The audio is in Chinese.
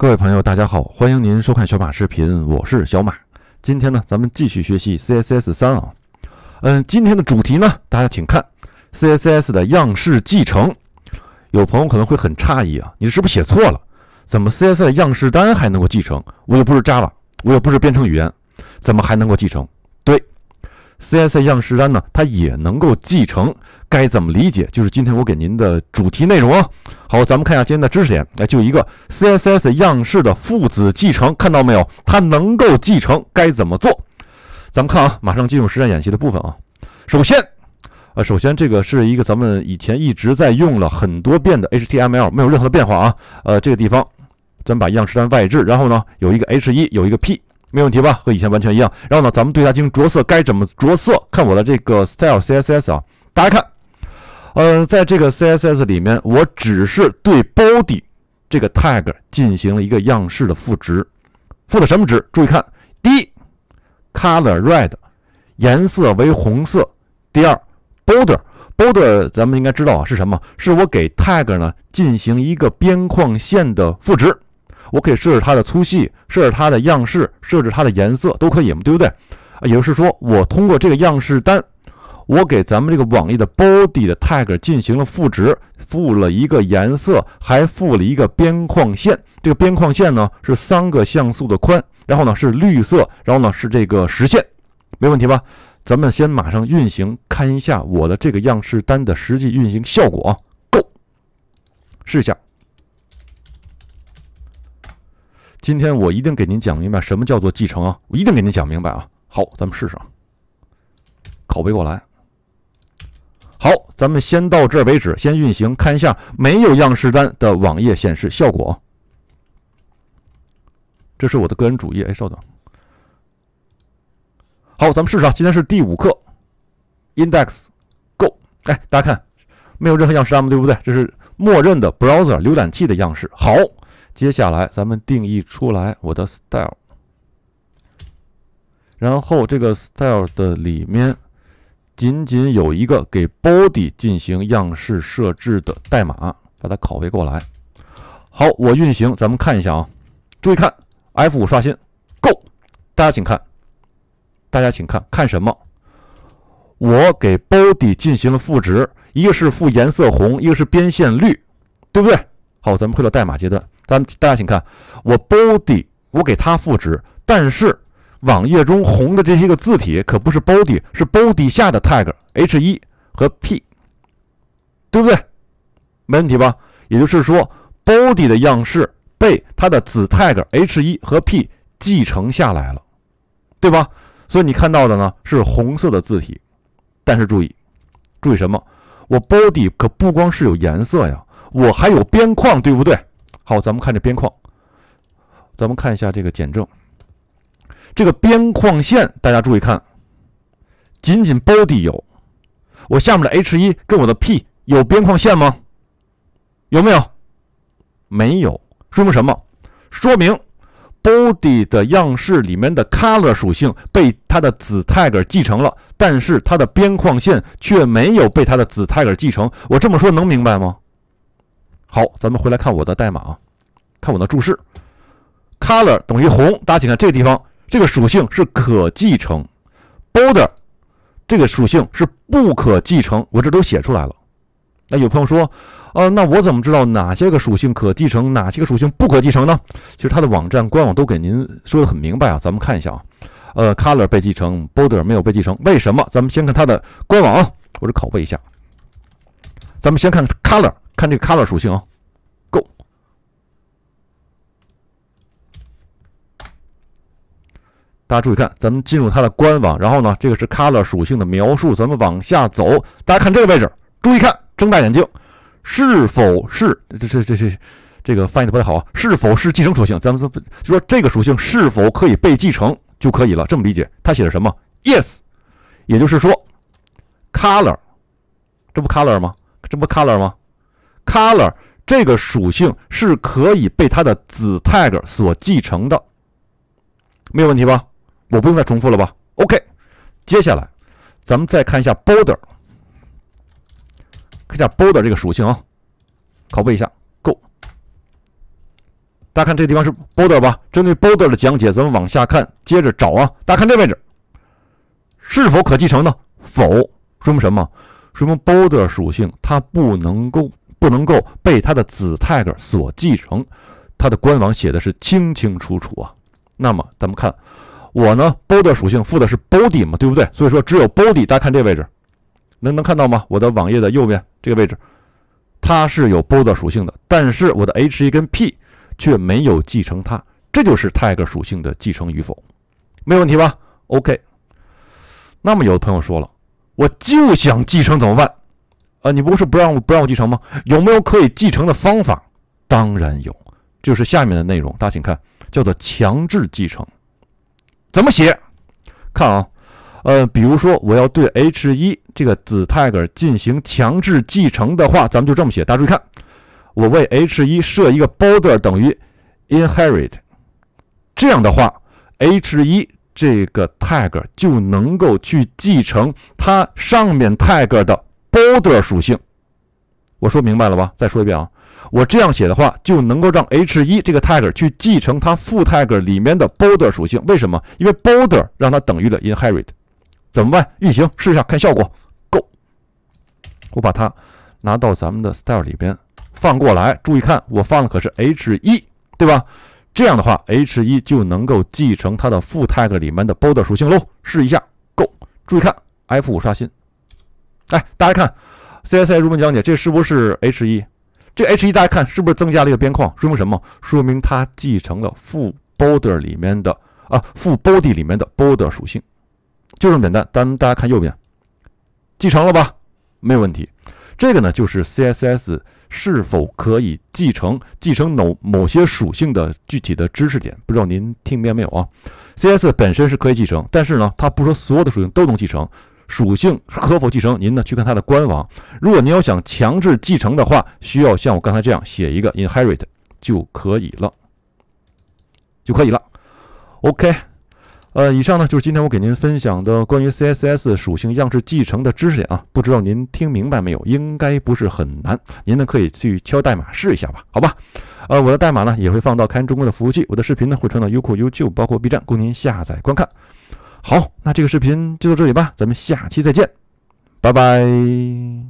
各位朋友，大家好，欢迎您收看小马视频，我是小马。今天呢，咱们继续学习 CSS 三啊，嗯，今天的主题呢，大家请看 CSS 的样式继承。有朋友可能会很诧异啊，你是不是写错了？怎么 CSS 的样式单还能够继承？我又不是 Java，我又不是编程语言，怎么还能够继承？CSS 样式单呢，它也能够继承。该怎么理解？就是今天我给您的主题内容啊。好，咱们看一下今天的知识点。哎，就一个 CSS 样式的父子继承，看到没有？它能够继承，该怎么做？咱们看啊，马上进入实战演习的部分啊。首先，呃，首先这个是一个咱们以前一直在用了很多遍的 HTML，没有任何的变化啊。呃，这个地方，咱们把样式单外置，然后呢，有一个 H1，有一个 P。没问题吧？和以前完全一样。然后呢，咱们对它进行着色，该怎么着色？看我的这个 style.css 啊，大家看，呃，在这个 CSS 里面，我只是对 body 这个 tag 进行了一个样式的赋值，赋的什么值？注意看，第一，color red，颜色为红色。第二，border，border，咱们应该知道啊是什么？是我给 tag 呢进行一个边框线的赋值。我可以设置它的粗细，设置它的样式，设置它的颜色都可以嘛，对不对？啊，也就是说，我通过这个样式单，我给咱们这个网页的 body 的 tag 进行了赋值，赋了一个颜色，还赋了一个边框线。这个边框线呢是三个像素的宽，然后呢是绿色，然后呢是这个实线，没问题吧？咱们先马上运行，看一下我的这个样式单的实际运行效果。Go，试一下。今天我一定给您讲明白什么叫做继承啊！我一定给您讲明白啊！好，咱们试试啊。拷贝过来。好，咱们先到这儿为止，先运行看一下没有样式单的网页显示效果。这是我的个人主页。哎，稍等。好，咱们试试啊。今天是第五课，index go。哎，大家看，没有任何样式单，对不对？这是默认的 browser 浏览器的样式。好。接下来，咱们定义出来我的 style，然后这个 style 的里面仅仅有一个给 body 进行样式设置的代码，把它拷贝过来。好，我运行，咱们看一下啊，注意看，F 五刷新，Go，大家请看，大家请看，看什么？我给 body 进行了赋值，一个是赋颜色红，一个是边线绿，对不对？好，咱们回到代码阶段，咱大家请看，我 body 我给它赋值，但是网页中红的这些个字体可不是 body，是 body 下的 tag h1 和 p，对不对？没问题吧？也就是说，body 的样式被它的子 tag h1 和 p 继承下来了，对吧？所以你看到的呢是红色的字体，但是注意，注意什么？我 body 可不光是有颜色呀。我还有边框，对不对？好，咱们看这边框，咱们看一下这个减正，这个边框线，大家注意看，仅仅 body 有，我下面的 h 一跟我的 p 有边框线吗？有没有？没有，说明什么？说明 body 的样式里面的 color 属性被它的子 tag 继承了，但是它的边框线却没有被它的子 tag 继承。我这么说能明白吗？好，咱们回来看我的代码啊，看我的注释，color 等于红，大家请看这地方，这个属性是可继承，border 这个属性是不可继承，我这都写出来了。那有朋友说，呃，那我怎么知道哪些个属性可继承，哪些个属性不可继承呢？其实它的网站官网都给您说的很明白啊，咱们看一下啊，呃，color 被继承，border 没有被继承，为什么？咱们先看它的官网啊，我这拷贝一下，咱们先看 color。看这个 color 属性啊，Go，大家注意看，咱们进入它的官网，然后呢，这个是 color 属性的描述，咱们往下走，大家看这个位置，注意看，睁大眼睛，是否是这这这这这个翻译的不太好啊？是否是继承属性？咱们说就说这个属性是否可以被继承就可以了，这么理解？它写的什么？Yes，也就是说 color，这不 color 吗？这不 color 吗？color 这个属性是可以被它的子 tag 所继承的，没有问题吧？我不用再重复了吧？OK，接下来咱们再看一下 border，看一下 border 这个属性啊，拷贝一下，Go。大家看这地方是 border 吧？针对 border 的讲解，咱们往下看，接着找啊。大家看这位置，是否可继承呢？否，说明什么？说明 border 属性它不能够。不能够被他的子 tag 所继承，他的官网写的是清清楚楚啊。那么咱们看，我呢 b o r d 属性赋的是 body 嘛，对不对？所以说只有 body，大家看这位置，能能看到吗？我的网页的右边这个位置，它是有 b o r d 属性的，但是我的 h1 跟 p 却没有继承它，这就是 tag 属性的继承与否，没有问题吧？OK。那么有的朋友说了，我就想继承怎么办？呃，你不是不让我不让我继承吗？有没有可以继承的方法？当然有，就是下面的内容，大家请看，叫做强制继承。怎么写？看啊，呃，比如说我要对 h 一这个子 t i g e r 进行强制继承的话，咱们就这么写。大家注意看，我为 h 一设一个 border 等于 inherit，这样的话，h 一这个 t i g e r 就能够去继承它上面 t i g e r 的。border 属性，我说明白了吧？再说一遍啊，我这样写的话，就能够让 h1 这个 tag 去继承它负 tag 里面的 border 属性。为什么？因为 border 让它等于了 inherit。怎么办？运行，试一下，看效果。Go，我把它拿到咱们的 style 里边放过来。注意看，我放的可是 h1，对吧？这样的话，h1 就能够继承它的负 tag 里面的 border 属性喽。试一下，Go。注意看，F5 刷新。来，大家看，CSS 入门讲解，这是不是 h1？这 h1 大家看是不是增加了一个边框？说明什么？说明它继承了副 border 里面的啊，副 body 里面的 border 属性。就这么简单。们大家看右边，继承了吧？没有问题。这个呢，就是 CSS 是否可以继承，继承某某些属性的具体的知识点。不知道您听明白没有啊？CSS 本身是可以继承，但是呢，它不说所有的属性都能继承。属性可否继承？您呢？去看它的官网。如果您要想强制继承的话，需要像我刚才这样写一个 inherit 就可以了，就可以了。OK，呃，以上呢就是今天我给您分享的关于 CSS 属性样式继承的知识点啊。不知道您听明白没有？应该不是很难。您呢可以去敲代码试一下吧。好吧，呃，我的代码呢也会放到看中国的服务器。我的视频呢会传到优酷、YouTube，包括 B 站，供您下载观看。好，那这个视频就到这里吧，咱们下期再见，拜拜。